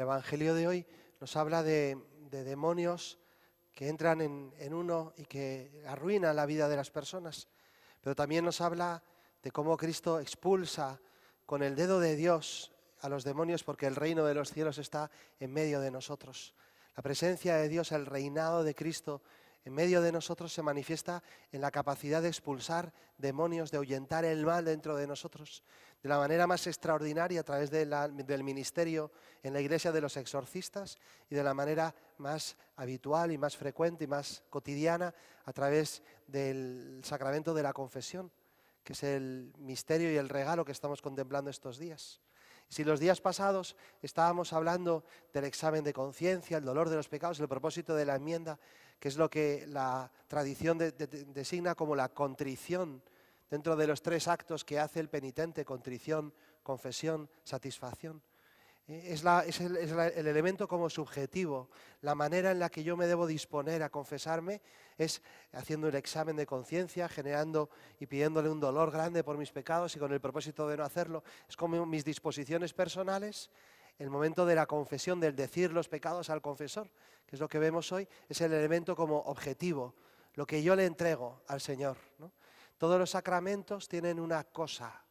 El Evangelio de hoy nos habla de, demonios que entran en, en, uno y que arruinan la vida de las personas, pero también nos habla de cómo Cristo expulsa con el dedo de Dios a los demonios porque el reino de los cielos está en medio de nosotros. La presencia de Dios, el reinado de Cristo en medio de nosotros se manifiesta en la capacidad de expulsar demonios, de ahuyentar el mal dentro de nosotros, de la manera más extraordinaria a través del ministerio en la iglesia de los exorcistas y de la manera más habitual y más frecuente y más cotidiana a través del sacramento de la confesión, que es el misterio y el regalo que estamos contemplando estos días. Si los días pasados estábamos hablando del examen de conciencia, el dolor de los pecados, el propósito de la enmienda, que es lo que la tradición designa como la contrición, dentro de los tres actos que hace el penitente, contrición, confesión, satisfacción. Eh, es, el, elemento como subjetivo. La manera en la que yo me debo disponer a confesarme es haciendo el examen de conciencia, generando y pidiéndole un dolor grande por mis pecados y con el propósito de no hacerlo. Es como mis disposiciones personales. El momento de la confesión, del decir los pecados al confesor, que es lo que vemos hoy, es el elemento como objetivo, lo que yo le entrego al Señor. Todos los sacramentos tienen una cosa,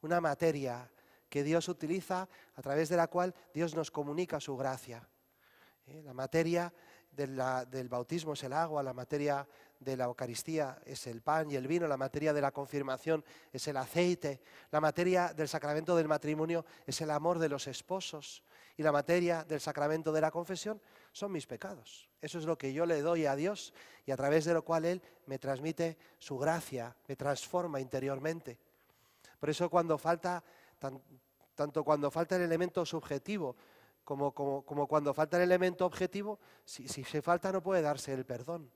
una materia, que Dios utiliza, a través de la cual Dios nos comunica su gracia. ¿Eh? La materia del bautismo es el agua, la materia de la Eucaristía es el pan y el vino, la materia de la confirmación es el aceite, la materia del sacramento del matrimonio es el amor de los esposos y la materia del sacramento de la confesión son mis pecados. Eso es lo que yo le doy a Dios y a través de lo cual Él me transmite su gracia, me transforma interiormente. Por eso cuando falta tanto cuando falta el elemento subjetivo como, cuando falta el elemento objetivo, si, si se falta no puede darse el perdón.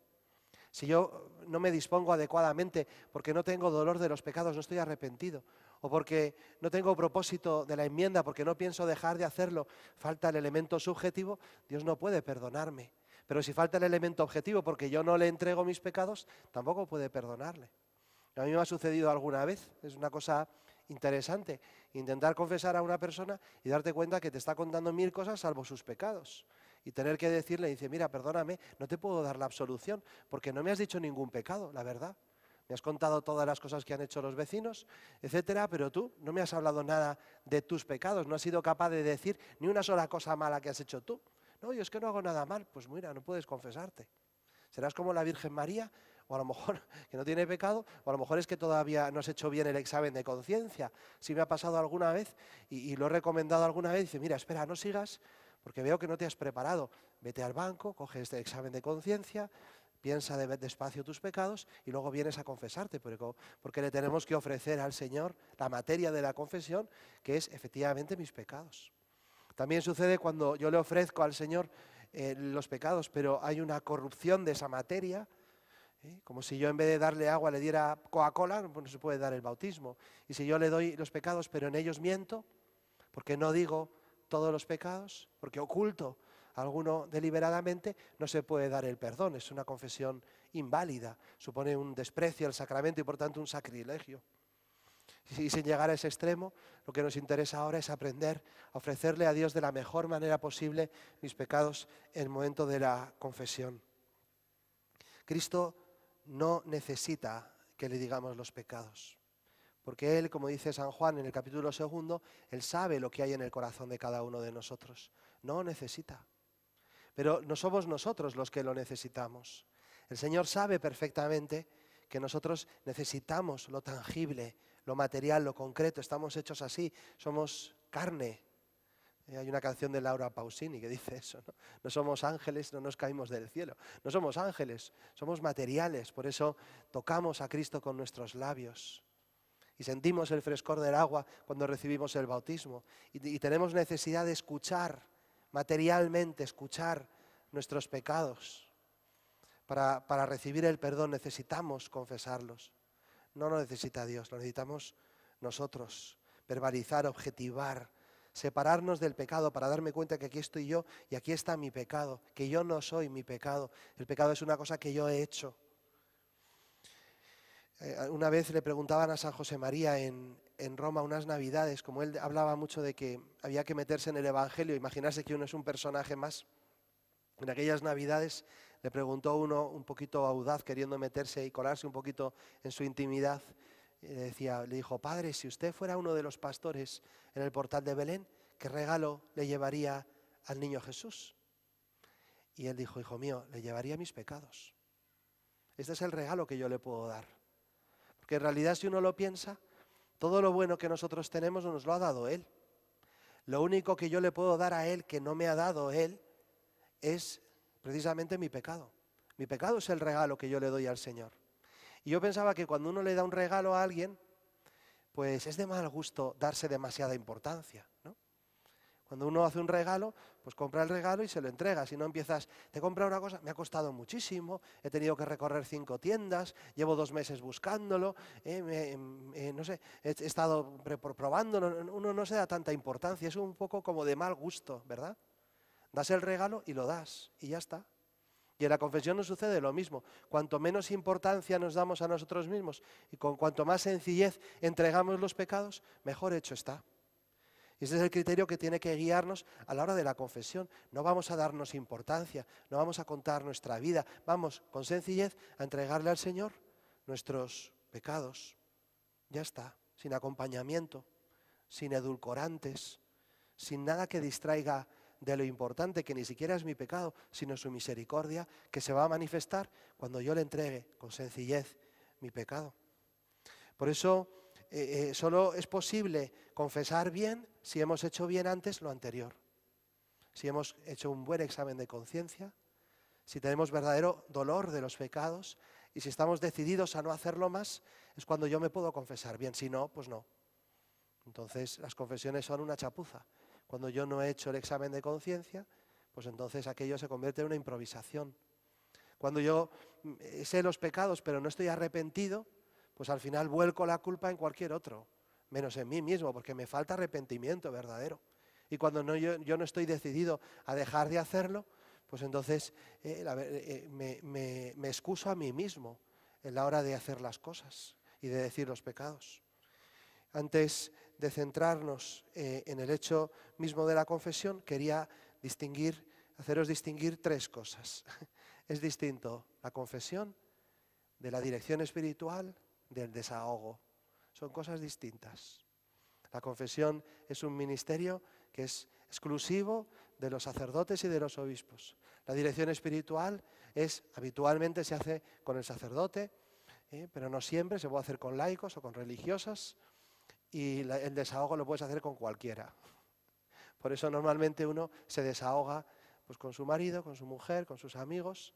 Si yo no me dispongo adecuadamente porque no tengo dolor de los pecados, no estoy arrepentido, o porque no tengo propósito de la enmienda, porque no pienso dejar de hacerlo, falta el elemento subjetivo, Dios no puede perdonarme. Pero si falta el elemento objetivo porque yo no le entrego mis pecados, tampoco puede perdonarle. A mí me ha sucedido alguna vez, es una cosa interesante, intentar confesar a una persona y darte cuenta que te está contando mil cosas salvo sus pecados. Y tener que decirle, dice, mira, perdóname, no te puedo dar la absolución porque no me has dicho ningún pecado, la verdad. Me has contado todas las cosas que han hecho los vecinos, etcétera, pero tú no me has hablado nada de tus pecados, no has sido capaz de decir ni una sola cosa mala que has hecho tú. No, yo es que no hago nada mal. Pues mira, no puedes confesarte. Serás como la Virgen María o a lo mejor que no tiene pecado, o a lo mejor es que todavía no has hecho bien el examen de conciencia. Si me ha pasado alguna vez y, lo he recomendado alguna vez, dice, mira, espera, no sigas, porque veo que no te has preparado. Vete al banco, coge este examen de conciencia, piensa despacio tus pecados y luego vienes a confesarte, porque, le tenemos que ofrecer al Señor la materia de la confesión, que es efectivamente mis pecados. También sucede cuando yo le ofrezco al Señor eh, los pecados, pero hay una corrupción de esa materia ¿eh? Como si yo en vez de darle agua le diera Coca-Cola, pues no se puede dar el bautismo. Y si yo le doy los pecados, pero en ellos miento, porque no digo todos los pecados, porque oculto alguno deliberadamente, no se puede dar el perdón. Es una confesión inválida, supone un desprecio al sacramento y por tanto un sacrilegio. Y sin llegar a ese extremo, lo que nos interesa ahora es aprender a ofrecerle a Dios de la mejor manera posible mis pecados en el momento de la confesión. Cristo no necesita que le digamos los pecados. Porque Él, como dice San Juan en el capítulo segundo, Él sabe lo que hay en el corazón de cada uno de nosotros. No necesita. Pero no somos nosotros los que lo necesitamos. El Señor sabe perfectamente que nosotros necesitamos lo tangible, lo material, lo concreto. Estamos hechos así. Somos carne, eh, hay una canción de Laura Pausini que dice eso. ¿no? somos ángeles, no nos caímos del cielo. No somos ángeles, somos materiales. Por eso tocamos a Cristo con nuestros labios y sentimos el frescor del agua cuando recibimos el bautismo. Y, tenemos necesidad de escuchar, materialmente escuchar nuestros pecados. Para, para recibir el perdón necesitamos confesarlos. No lo necesita Dios, lo necesitamos nosotros. Verbalizar, objetivar separarnos del pecado para darme cuenta que aquí estoy yo y aquí está mi pecado, que yo no soy mi pecado, el pecado es una cosa que yo he hecho. Eh, una vez le preguntaban a San José María en, en Roma unas navidades, como él hablaba mucho de que había que meterse en el Evangelio, imaginarse que uno es un personaje más. En aquellas navidades le preguntó uno un poquito audaz, queriendo meterse y colarse un poquito en su intimidad, le, decía, le dijo, Padre, si usted fuera uno de los pastores en el portal de Belén, ¿qué regalo le llevaría al niño Jesús? Y él dijo, Hijo mío, le llevaría mis pecados. Este es el regalo que yo le puedo dar. Porque en realidad si uno lo piensa, todo lo bueno que nosotros tenemos nos lo ha dado Él. Lo único que yo le puedo dar a Él que no me ha dado Él es precisamente mi pecado. Mi pecado es el regalo que yo le doy al Señor. Y yo pensaba que cuando uno le da un regalo a alguien, pues es de mal gusto darse demasiada importancia. Cuando uno hace un regalo, pues compra el regalo y se lo entrega. Si no empiezas, te compra una cosa, me ha costado muchísimo, he tenido que recorrer cinco tiendas, llevo dos meses buscándolo, eh, eh, no sé, he estado probándolo. Uno no se da tanta importancia, es un poco como de mal gusto, ¿verdad? Das el regalo y lo das, y ya está. Y en la confesión nos sucede lo mismo. Cuanto menos importancia nos damos a nosotros mismos y con cuanto más sencillez entregamos los pecados, mejor hecho está. Y ese es el criterio que tiene que guiarnos a la hora de la confesión. No vamos a darnos importancia, no vamos a contar nuestra vida, vamos con sencillez a entregarle al Señor nuestros pecados. Ya está, sin acompañamiento, sin edulcorantes, sin nada que distraiga de lo importante que ni siquiera es mi pecado, sino su misericordia que se va a manifestar cuando yo le entregue con sencillez mi pecado. Por eso eh, eh, solo es posible confesar bien si hemos hecho bien antes lo anterior, si hemos hecho un buen examen de conciencia, si tenemos verdadero dolor de los pecados y si estamos decididos a no hacerlo más, es cuando yo me puedo confesar bien, si no, pues no. Entonces las confesiones son una chapuza, cuando yo no he hecho el examen de conciencia, pues entonces aquello se convierte en una improvisación. Cuando yo mm, eh, sé los pecados pero no estoy arrepentido, pues al final vuelco la culpa en cualquier otro, menos en mí mismo, porque me falta arrepentimiento verdadero. Y cuando no, yo, no estoy decidido a dejar de hacerlo, pues entonces eh, eh, me, me excuso a mí mismo en la hora de hacer las cosas y de decir los pecados. Antes de centrarnos eh, en el hecho mismo de la confesión, quería haceros distinguir tres cosas. Es distinto la confesión de la dirección espiritual del desahogo. Son cosas distintas. La confesión es un ministerio que es exclusivo de los sacerdotes y de los obispos. La dirección espiritual es habitualmente se hace con el sacerdote, eh, pero no siempre se puede hacer con laicos o con religiosas y el desahogo lo puedes hacer con cualquiera. Por eso normalmente uno se desahoga pues, con su marido, con su mujer, con sus amigos,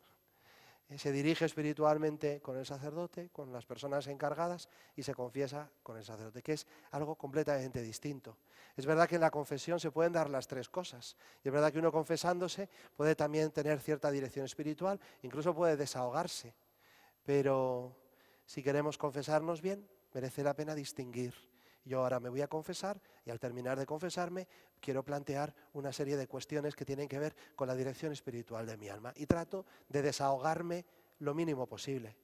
eh, se dirige espiritualmente con el sacerdote, con las personas encargadas y se confiesa con el sacerdote, que es algo completamente distinto. Es verdad que en la confesión se pueden dar las tres cosas y es verdad que uno confesándose puede también tener cierta dirección espiritual, incluso puede desahogarse, pero si queremos confesarnos bien, merece la pena distinguir yo ahora me voy a confesar y al terminar de confesarme quiero plantear una serie de cuestiones que tienen que ver con la dirección espiritual de mi alma y trato de desahogarme lo mínimo posible.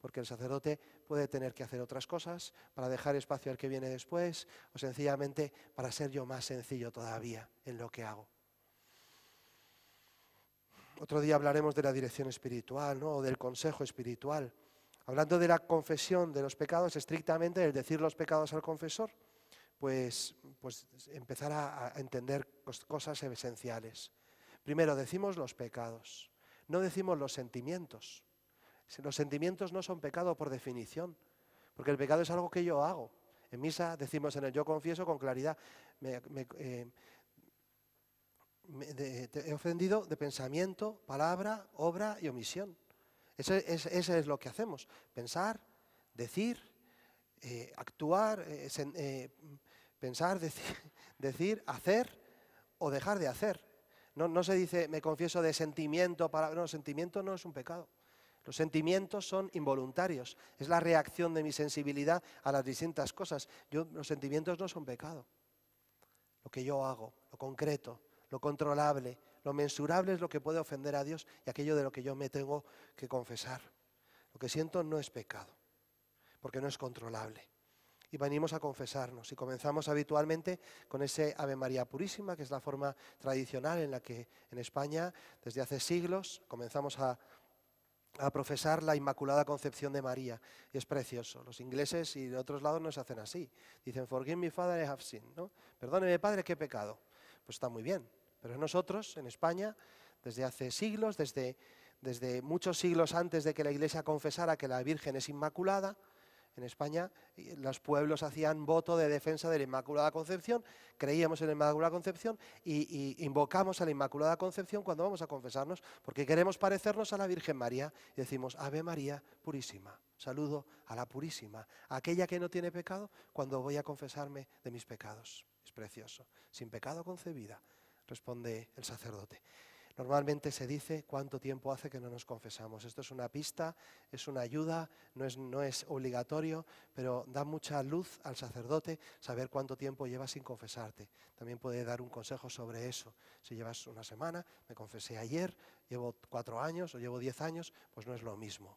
Porque el sacerdote puede tener que hacer otras cosas para dejar espacio al que viene después o sencillamente para ser yo más sencillo todavía en lo que hago. Otro día hablaremos de la dirección espiritual o del consejo espiritual. Hablando de la confesión de los pecados, estrictamente el decir los pecados al confesor, pues, pues empezar a, entender cosas esenciales. Primero, decimos los pecados, no decimos los sentimientos. Los sentimientos no son pecado por definición, porque el pecado es algo que yo hago. En misa decimos en el yo confieso con claridad, me, eh, he ofendido de pensamiento, palabra, obra y omisión. Eso es, lo que hacemos, pensar, decir, eh, actuar, eh, eh, pensar, decir, hacer o dejar de hacer. No, se dice, me confieso, de sentimiento para... No, sentimiento no es un pecado. Los sentimientos son involuntarios, es la reacción de mi sensibilidad a las distintas cosas. los sentimientos no son pecado. Lo que yo hago, lo concreto, lo controlable, lo mensurable es lo que puede ofender a Dios y aquello de lo que yo me tengo que confesar. Lo que siento no es pecado, porque no es controlable. Y venimos a confesarnos y comenzamos habitualmente con ese Ave María Purísima, que es la forma tradicional en la que en España desde hace siglos comenzamos a profesar la Inmaculada Concepción de María. Y es precioso. Los ingleses y de otros lados no se hacen así. Dicen, forgive me, Father, I have sinned. ¿no? Perdóneme, Padre, qué pecado. Pues está muy bien. Pero nosotros, en España, desde hace siglos, desde, muchos siglos antes de que la Iglesia confesara que la Virgen es inmaculada, en España los pueblos hacían voto de defensa de la Inmaculada Concepción, creíamos en la Inmaculada Concepción y, invocamos a la Inmaculada Concepción cuando vamos a confesarnos, porque queremos parecernos a la Virgen María y decimos, Ave María Purísima, saludo a la Purísima, aquella que no tiene pecado, cuando voy a confesarme de mis pecados. Es precioso, sin pecado concebida, responde el sacerdote. Normalmente se dice cuánto tiempo hace que no nos confesamos. Esto es una pista, es una ayuda, no es, obligatorio, pero da mucha luz al sacerdote saber cuánto tiempo llevas sin confesarte. También puede dar un consejo sobre eso. Si llevas una semana, me confesé ayer, llevo cuatro años o llevo diez años, pues no es lo mismo.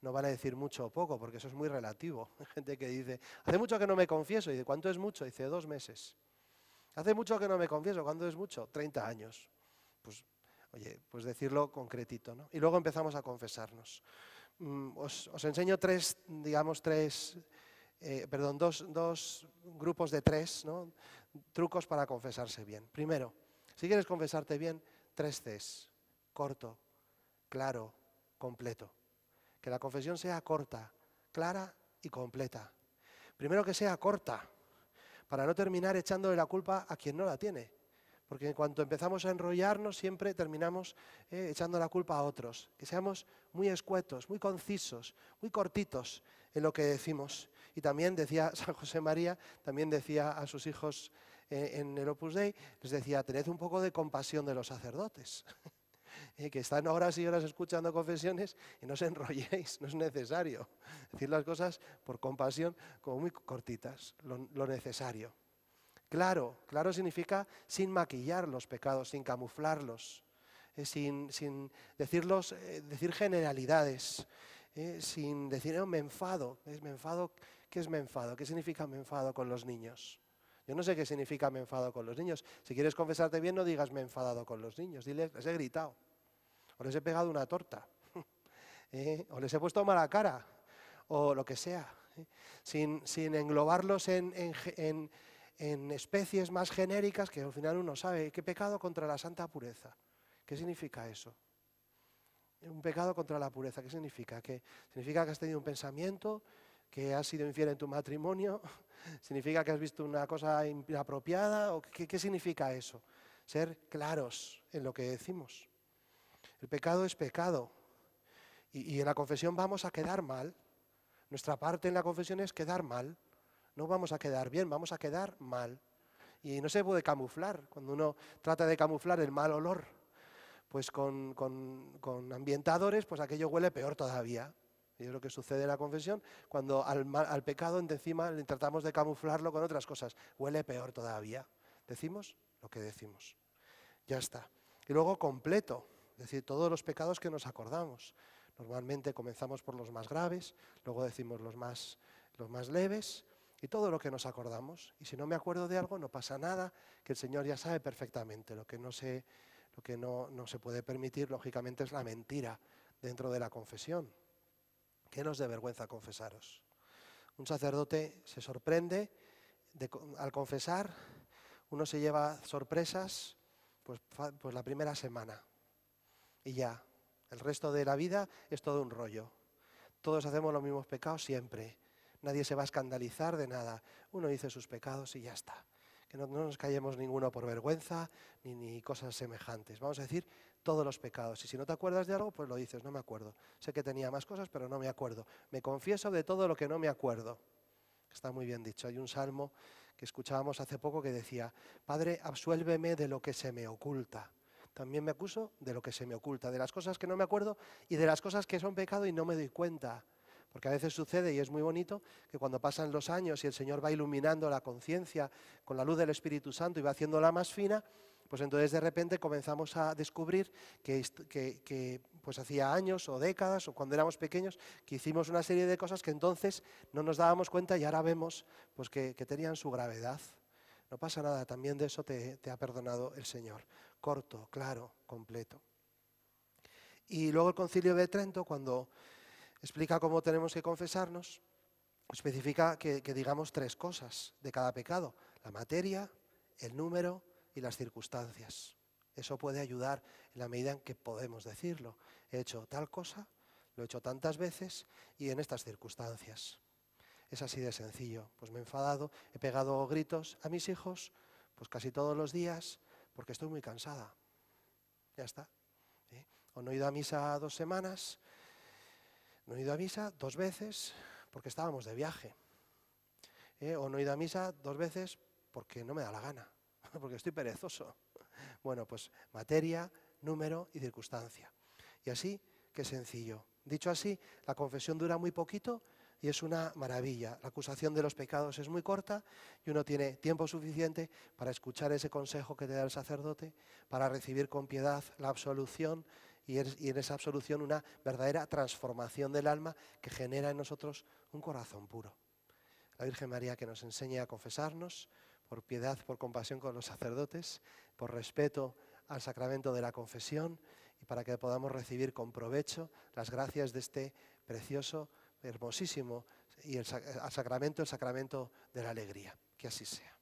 No vale decir mucho o poco, porque eso es muy relativo. Hay gente que dice, hace mucho que no me confieso, y de cuánto es mucho, dice dos meses. Hace mucho que no me confieso. ¿Cuándo es mucho? 30 años. Pues, oye, pues decirlo concretito, ¿no? Y luego empezamos a confesarnos. Mm, os, enseño tres, digamos, tres, eh, perdón, dos, dos, grupos de tres, ¿no? Trucos para confesarse bien. Primero, si quieres confesarte bien, tres Cs. Corto, claro, completo. Que la confesión sea corta, clara y completa. Primero que sea corta para no terminar echándole la culpa a quien no la tiene. Porque en cuanto empezamos a enrollarnos, siempre terminamos eh, echando la culpa a otros. Que seamos muy escuetos, muy concisos, muy cortitos en lo que decimos. Y también decía San José María, también decía a sus hijos eh, en el Opus Dei, les decía, tened un poco de compasión de los sacerdotes. Eh, que están horas y horas escuchando confesiones y no os enrolléis, no es necesario. Decir las cosas por compasión como muy cortitas, lo, necesario. Claro, claro significa sin maquillar los pecados, sin camuflarlos, eh, sin, sin, decirlos, eh, decir generalidades, sin decir oh, me enfado. ¿Es me enfado? ¿Qué es me enfado? ¿Qué significa me enfado con los niños? Yo no sé qué significa me enfado con los niños. Si quieres confesarte bien, no digas me he enfadado con los niños. Dile, les he gritado o les he pegado una torta, ¿eh? o les he puesto mala cara, o lo que sea, ¿eh? sin, englobarlos en, especies más genéricas que al final uno sabe qué pecado contra la santa pureza. ¿Qué significa eso? Un pecado contra la pureza, ¿qué significa? Que significa que has tenido un pensamiento, que has sido infiel en tu matrimonio, significa que has visto una cosa inapropiada, o qué significa eso? Ser claros en lo que decimos. El pecado es pecado. Y, en la confesión vamos a quedar mal. Nuestra parte en la confesión es quedar mal. No vamos a quedar bien, vamos a quedar mal. Y no se puede camuflar. Cuando uno trata de camuflar el mal olor, pues con, ambientadores, pues aquello huele peor todavía. Y es lo que sucede en la confesión, cuando al, al pecado encima le tratamos de camuflarlo con otras cosas. Huele peor todavía. Decimos lo que decimos. Ya está. Y luego completo es decir, todos los pecados que nos acordamos. Normalmente comenzamos por los más graves, luego decimos los más, los más leves y todo lo que nos acordamos. Y si no me acuerdo de algo, no pasa nada, que el Señor ya sabe perfectamente. Lo que no se, lo que no, se puede permitir, lógicamente, es la mentira dentro de la confesión. ¿Qué nos dé vergüenza confesaros? Un sacerdote se sorprende al confesar, uno se lleva sorpresas pues, pues la primera semana, y ya. El resto de la vida es todo un rollo. Todos hacemos los mismos pecados siempre. Nadie se va a escandalizar de nada. Uno dice sus pecados y ya está. Que no, nos callemos ninguno por vergüenza ni, ni cosas semejantes. Vamos a decir todos los pecados. Y si no te acuerdas de algo, pues lo dices, no me acuerdo. Sé que tenía más cosas, pero no me acuerdo. Me confieso de todo lo que no me acuerdo. Está muy bien dicho. Hay un salmo que escuchábamos hace poco que decía, Padre, absuélveme de lo que se me oculta. También me acuso de lo que se me oculta, de las cosas que no me acuerdo y de las cosas que son pecado y no me doy cuenta. Porque a veces sucede, y es muy bonito, que cuando pasan los años y el Señor va iluminando la conciencia con la luz del Espíritu Santo y va haciéndola más fina, pues entonces de repente comenzamos a descubrir que, pues hacía años o décadas o cuando éramos pequeños que hicimos una serie de cosas que entonces no nos dábamos cuenta y ahora vemos pues que tenían su gravedad. No pasa nada, también de eso te, ha perdonado el Señor. Corto, claro, completo. Y luego el concilio de Trento, cuando explica cómo tenemos que confesarnos, especifica que, digamos tres cosas de cada pecado, la materia, el número y las circunstancias. Eso puede ayudar en la medida en que podemos decirlo. He hecho tal cosa, lo he hecho tantas veces y en estas circunstancias. Es así de sencillo. Pues me he enfadado, he pegado gritos a mis hijos, pues casi todos los días, porque estoy muy cansada. Ya está. O no he ido a misa dos semanas, no he ido a misa dos veces porque estábamos de viaje. ¿eh? O no he ido a misa dos veces porque no me da la gana, porque estoy perezoso. Bueno, pues materia, número y circunstancia. Y así, qué sencillo. Dicho así, la confesión dura muy poquito y es una maravilla. La acusación de los pecados es muy corta y uno tiene tiempo suficiente para escuchar ese consejo que te da el sacerdote, para recibir con piedad la absolución y, en esa absolución una verdadera transformación del alma que genera en nosotros un corazón puro. La Virgen María que nos enseñe a confesarnos por piedad, por compasión con los sacerdotes, por respeto al sacramento de la confesión y para que podamos recibir con provecho las gracias de este precioso hermosísimo, y el, al sacramento, el sacramento de la alegría. Que así sea.